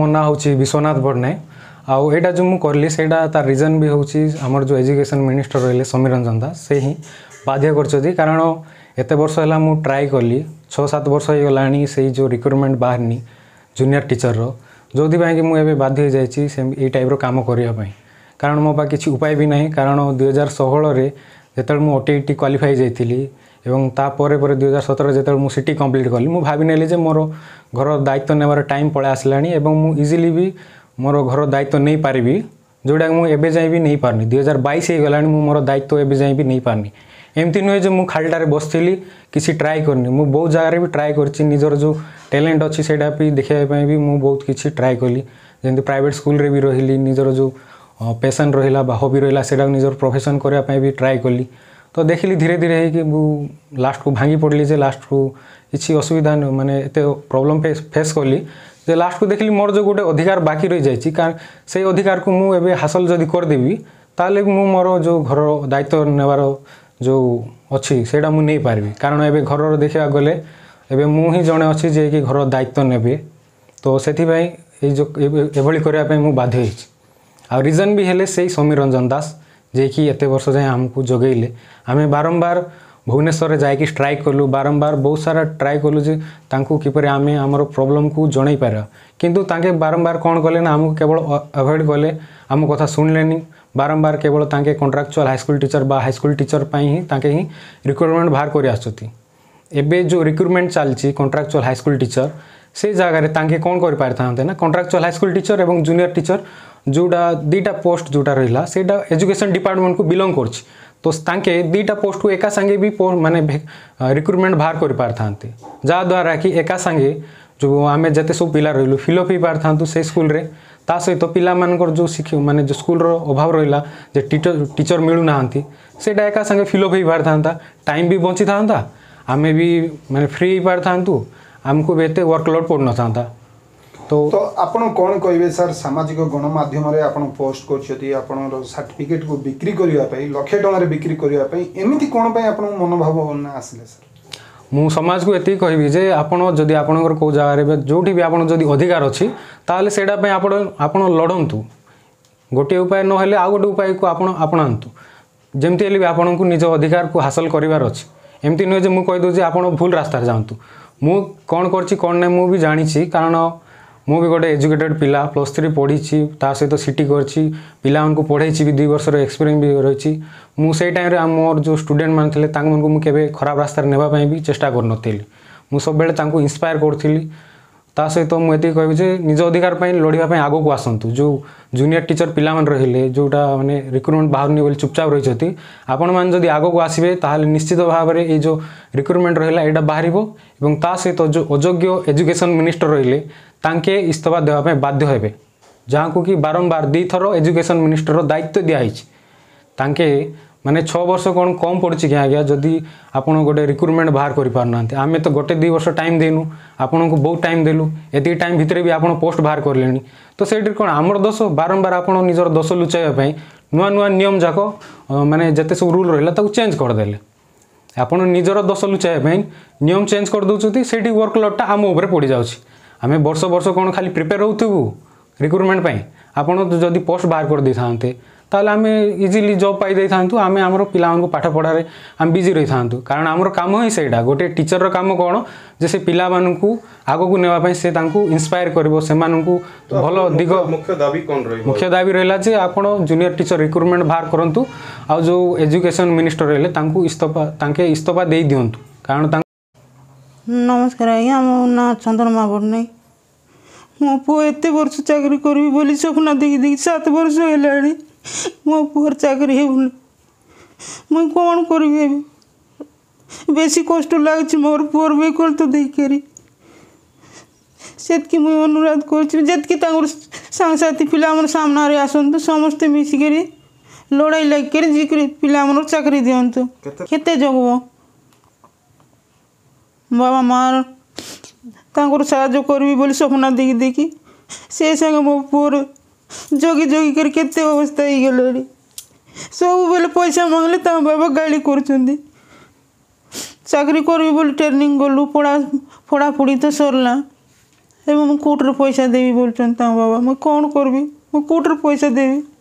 ମୋ ନାଁ ହେଉଛି ବିଶ୍ୱନାଥ ବଡ଼ନାୟକ ଆଉ ଏଇଟା ଯେଉଁ ମୁଁ କରିଲି ସେଇଟା ତାର ରିଜନ୍ ବି ହେଉଛି ଆମର ଯେଉଁ ଏଜୁକେସନ୍ ମିନିଷ୍ଟର ରହିଲେ ସମୀର ରଞ୍ଜନ ଦାସ ସେ ହିଁ ବାଧ୍ୟ କରିଛନ୍ତି କାରଣ ଏତେ ବର୍ଷ ହେଲା ମୁଁ ଟ୍ରାଏ କଲି ଛଅ ସାତ ବର୍ଷ ହେଇଗଲାଣି ସେଇ ଯେଉଁ ରିକ୍ରୁଟମେଣ୍ଟ ବାହାରିନି ଜୁନିୟର ଟିଚରର ଯେଉଁଥିପାଇଁକି ମୁଁ ଏବେ ବାଧ୍ୟ ହେଇଯାଇଛି ସେ ଏଇ ଟାଇପ୍ର କାମ କରିବା ପାଇଁ କାରଣ ମୋ ପାଖେ କିଛି ଉପାୟ ବି ନାହିଁ କାରଣ ଦୁଇହଜାର ଷୋହଳରେ ଯେତେବେଳେ ମୁଁ ଓ ଟି ଇ ଟି କ୍ୱାଲିଫାଇ ଯାଇଥିଲି ଏବଂ ତାପରେ ପରେ ଦୁଇ ହଜାର ସତରରେ ଯେତେବେଳେ ମୁଁ ସିଟି କମ୍ପ୍ଲିଟ୍ କଲି ମୁଁ ଭାବିନେଲି ଯେ ମୋର ଘର ଦାୟିତ୍ୱ ନେବାର ଟାଇମ୍ ପଳାଇ ଆସିଲାଣି ଏବଂ ମୁଁ ଇଜିଲି ବି ମୋର ଘର ଦାୟିତ୍ୱ ନେଇପାରିବି ଯେଉଁଟାକି ମୁଁ ଏବେ ଯାଇ ବି ନେଇପାରୁନି ଦୁଇ ହଜାର ବାଇଶ ହେଇଗଲାଣି ମୁଁ ମୋର ଦାୟିତ୍ୱ ଏବେ ଯାଇ ବି ନେଇପାରୁନି ଏମିତି ନୁହେଁ ଯେ ମୁଁ ଖାଲିଟାରେ ବସିଥିଲି କିଛି ଟ୍ରାଏ କରିନି ମୁଁ ବହୁତ ଜାଗାରେ ବି ଟ୍ରାଏ କରିଛି ନିଜର ଯେଉଁ ଟ୍ୟାଲେଣ୍ଟ ଅଛି ସେଇଟା ବି ଦେଖାଇବା ପାଇଁ ବି ମୁଁ ବହୁତ କିଛି ଟ୍ରାଏ କଲି ଯେମିତି ପ୍ରାଇଭେଟ୍ ସ୍କୁଲରେ ବି ରହିଲି ନିଜର ଯେଉଁ ପେସନ୍ ରହିଲା ବା ହବି ରହିଲା ସେଇଟାକୁ ନିଜର ପ୍ରଫେସନ୍ କରିବା ପାଇଁ ବି ଟ୍ରାଏ କଲି ତ ଦେଖିଲି ଧୀରେ ଧୀରେ ହେଇକି ମୁଁ ଲାଷ୍ଟକୁ ଭାଙ୍ଗି ପଡ଼ିଲି ଯେ ଲାଷ୍ଟକୁ କିଛି ଅସୁବିଧା ମାନେ ଏତେ ପ୍ରୋବ୍ଲେମ୍ ଫେସ୍ କଲି ଯେ ଲାଷ୍ଟକୁ ଦେଖିଲି ମୋର ଯେଉଁ ଗୋଟେ ଅଧିକାର ବାକି ରହିଯାଇଛି କାରଣ ସେଇ ଅଧିକାରକୁ ମୁଁ ଏବେ ହାସଲ ଯଦି କରିଦେବି ତାହେଲେ ମୁଁ ମୋର ଯେଉଁ ଘରର ଦାୟିତ୍ୱ ନେବାର ଯେଉଁ ଅଛି ସେଇଟା ମୁଁ ନେଇପାରିବି କାରଣ ଏବେ ଘରର ଦେଖିବାକୁ ଗଲେ ଏବେ ମୁଁ ହିଁ ଜଣେ ଅଛି ଯିଏକି ଘରର ଦାୟିତ୍ୱ ନେବେ ତ ସେଥିପାଇଁ ଏଇ ଯେଉଁ ଏଭଳି କରିବା ପାଇଁ ମୁଁ ବାଧ୍ୟ ହେଇଛି ଆଉ ରିଜନ୍ ବି ହେଲେ ସେଇ ରଞ୍ଜନ ଦାସ जेकि एत वर्ष जाए आमको जगेले आम बारंबार भुवनेश्वर जाकि स्ट्राइक कलु बारंबार बहुत सारा ट्राए कलु किपर आम आम प्रोब्लम को जन पार किंतु बारंबार कौन कले आमको केवल अवॉइड कले आम कथा शुणिले बारंबार केवल ताके contractual high school teacher high school teacher पर ही रिक्रुटमेंट बाहर कर आसुच्च एवं जो रिक्रुटमेंट चलती कंट्राक्चुआल हाईस्कल टीचर से जगार कौन कर था ना कंट्राक्चुआल हाईस्कल टीचर और जूनियर टीचर जोटा दुईटा पोस्ट जोटा रही से एजुकेशन डिपार्टमेंट को बिलंग कर तो दुटा पोस्ट को एका सांगे भी मानने रिक्रुटमेंट बाहर करद्वारा कि एका सांगे जो आम जिते सब पिला रही फिलअप हो पार था से स्कूल ता सहित तो पिला मान जो शिक्षक मानने स्कूल अभाव रहा टीचर टीचर ना से एका सांगे फिलअप हो पार था टाइम भी बची था आम भी मैंने फ्री हो पार था ଆମକୁ ବି ଏତେ ୱାର୍କଲୋଡ଼ ପଡ଼ିନଥାନ୍ତା ତ তো আপন কোন কইবে স্যার সামাজিক গণমাধ্যমে আপন পোস্ট করছতি আপনর সার্টিফিকেট কো বিক্রি করিবা পাই লক্ষে টঙ্কারে বিক্রি করিবা পাই এমিতি কোন পাই আপন মনোভাব না আসলে ମୁଁ ସମାଜକୁ ଏତିକି କହିବି ଯେ ଆପଣ ଯଦି ଆପଣଙ୍କର କେଉଁ ଜାଗାରେ ଯେଉଁଠି ବି ଆପଣ ଯଦି ଅଧିକାର ଅଛି ତାହେଲେ ସେଇଟା ପାଇଁ ଆପଣ ଆପଣ ଲଢ଼ନ୍ତୁ ଗୋଟିଏ ଉପାୟ ନହେଲେ ଆଉ ଗୋଟେ ଉପାୟକୁ ଆପଣ ଆପଣାନ୍ତୁ ଯେମିତି ହେଲେ ବି ଆପଣଙ୍କୁ ନିଜ ଅଧିକାରକୁ ହାସଲ କରିବାର ଅଛି ଏମିତି ନୁହେଁ ଯେ ମୁଁ କହିଦେଉଛି ଆପଣ ଭୁଲ ରାସ୍ତାରେ ଯାଆନ୍ତୁ ମୁଁ କ'ଣ କରିଛି କ'ଣ ନାହିଁ ମୁଁ ବି ଜାଣିଛି କାରଣ ମୁଁ ବି ଗୋଟେ ଏଜୁକେଟେଡ଼୍ ପିଲା ପ୍ଲସ୍ ଥ୍ରୀ ପଢ଼ିଛି ତା ସହିତ ସିଟି କରିଛି ପିଲାମାନଙ୍କୁ ପଢ଼େଇଛି ବି ଦୁଇ ବର୍ଷର ଏକ୍ସପିରିଏନ୍ସ ବି ରହିଛି ମୁଁ ସେଇ ଟାଇମ୍ରେ ମୋର ଯେଉଁ ଷ୍ଟୁଡେଣ୍ଟମାନେ ଥିଲେ ତାଙ୍କମାନଙ୍କୁ ମୁଁ କେବେ ଖରାପ ରାସ୍ତାରେ ନେବା ପାଇଁ ବି ଚେଷ୍ଟା କରିନଥିଲି ମୁଁ ସବୁବେଳେ ତାଙ୍କୁ ଇନ୍ସପାୟାର କରୁଥିଲି ତା ସହିତ ମୁଁ ଏତିକି କହିବି ଯେ ନିଜ ଅଧିକାର ପାଇଁ ଲଢ଼ିବା ପାଇଁ ଆଗକୁ ଆସନ୍ତୁ ଯେଉଁ ଜୁନିୟର ଟିଚର ପିଲାମାନେ ରହିଲେ ଯେଉଁଟା ମାନେ ରିକ୍ରୁଟମେଣ୍ଟ ବାହାରୁନି ବୋଲି ଚୁପଚାପ ରହିଛନ୍ତି ଆପଣମାନେ ଯଦି ଆଗକୁ ଆସିବେ ତାହେଲେ ନିଶ୍ଚିତ ଭାବରେ ଏଇ ଯେଉଁ ରିକ୍ରୁଟମେଣ୍ଟ ରହିଲା ଏଇଟା ବାହାରିବ ଏବଂ ତା ସହିତ ଯେଉଁ ଅଯୋଗ୍ୟ ଏଜୁକେସନ୍ ମିନିଷ୍ଟର ରହିଲେ ତାଙ୍କେ ଇସ୍ତଫା ଦେବା ପାଇଁ ବାଧ୍ୟ ହେବେ ଯାହାକୁ କି ବାରମ୍ବାର ଦୁଇଥର ଏଜୁକେସନ୍ ମିନିଷ୍ଟରର ଦାୟିତ୍ୱ ଦିଆହେଇଛି ତାଙ୍କେ ମାନେ ଛଅ ବର୍ଷ କ'ଣ କମ୍ ପଡ଼ୁଛି କି ଆଜ୍ଞା ଯଦି ଆପଣ ଗୋଟେ ରିକ୍ରୁଟମେଣ୍ଟ ବାହାର କରିପାରୁନାହାନ୍ତି ଆମେ ତ ଗୋଟେ ଦୁଇ ବର୍ଷ ଟାଇମ୍ ଦେଇନୁ ଆପଣଙ୍କୁ ବହୁତ ଟାଇମ୍ ଦେଲୁ ଏତିକି ଟାଇମ୍ ଭିତରେ ବି ଆପଣ ପୋଷ୍ଟ ବାହାର କଲେଣି ତ ସେଇଠି କ'ଣ ଆମର ଦୋଷ ବାରମ୍ବାର ଆପଣ ନିଜର ଦୋଷ ଲୁଚାଇବା ପାଇଁ ନୂଆ ନୂଆ ନିୟମ ଯାକ ମାନେ ଯେତେ ସବୁ ରୁଲ୍ ରହିଲା ତାକୁ ଚେଞ୍ଜ କରିଦେଲେ ଆପଣ ନିଜର ଦୋଷ ଲୁଚାଇବା ପାଇଁ ନିୟମ ଚେଞ୍ଜ କରିଦେଉଛନ୍ତି ସେଇଠି ୱାର୍କଲୋଡ଼ଟା ଆମ ଉପରେ ପଡ଼ିଯାଉଛି ଆମେ ବର୍ଷ ବର୍ଷ କ'ଣ ଖାଲି ପ୍ରିପେୟାର ହେଉଥିବୁ ରିକ୍ରୁଟମେଣ୍ଟ ପାଇଁ ଆପଣ ଯଦି ପୋଷ୍ଟ ବାହାର କରିଦେଇଥାନ୍ତେ ତାହେଲେ ଆମେ ଇଜିଲି ଜବ୍ ପାଇଯାଇଥାନ୍ତୁ ଆମେ ଆମର ପିଲାମାନଙ୍କୁ ପାଠ ପଢ଼ାରେ ଆମେ ବିଜି ରହିଥାନ୍ତୁ କାରଣ ଆମର କାମ ହିଁ ସେଇଟା ଗୋଟେ ଟିଚରର କାମ କ'ଣ ଯେ ସେ ପିଲାମାନଙ୍କୁ ଆଗକୁ ନେବା ପାଇଁ ସେ ତାଙ୍କୁ ଇନ୍ସପାୟାର କରିବ ସେମାନଙ୍କୁ ଭଲ ଦିଗ ମୁଖ୍ୟ ଦାବି କ'ଣ ରହିବ ମୁଖ୍ୟ ଦାବି ରହିଲା ଯେ ଆପଣ ଜୁନିୟର ଟିଚର ରିକ୍ରୁଟମେଣ୍ଟ ବାହାର କରନ୍ତୁ ଆଉ ଯେଉଁ ଏଜୁକେସନ୍ ମିନିଷ୍ଟର ରହିଲେ ତାଙ୍କୁ ଇସ୍ତଫା ତାଙ୍କେ ଇସ୍ତଫା ଦେଇ ଦିଅନ୍ତୁ କାରଣ ତାଙ୍କ ନମସ୍କାର ଆଜ୍ଞା ମୋ ନାଁ ଚନ୍ଦନ ମା ବଡ଼ନାଇ ମୋ ପୁଅ ଏତେ ବର୍ଷ ଚାକିରି କରିବି ବୋଲି ସ୍ୱପ୍ନ ଦେଖି ଦେଖି ସାତ ବର୍ଷ ହେଲାଣି मो पुअर चाकरी हो मुई कौन करी बेस कष्ट लगुच मोर पुअर बेकल तो देखरी से मुझे अनुराध करसाथी पा मोर सान आसतु समस्ते मिसिक लड़ाई लग कर पा मोर चाकरी दिंतु के जगब बाबा मार ताकर साजो करी बोली सपना देखी देखी से संगे मो पुअर ଜଗି ଜଗି କରି କେତେ ଅବସ୍ଥା ହେଇଗଲାଣି ସବୁବେଳେ ପଇସା ମାଗିଲେ ତାଙ୍କ ବାବା ଗାଳି କରୁଛନ୍ତି ଚାକିରି କରିବି ବୋଲି ଟ୍ରେନିଂ ଗଲୁ ପଢ଼ା ପଢ଼ାପଢ଼ି ତ ସରିଲା ଏବଂ ମୁଁ କୋର୍ଟରେ ପଇସା ଦେବି ବୋଲୁଛନ୍ତି ତାଙ୍କ ବାବା ମୁଁ କ'ଣ କରିବି ମୁଁ କୋର୍ଟରେ ପଇସା ଦେବି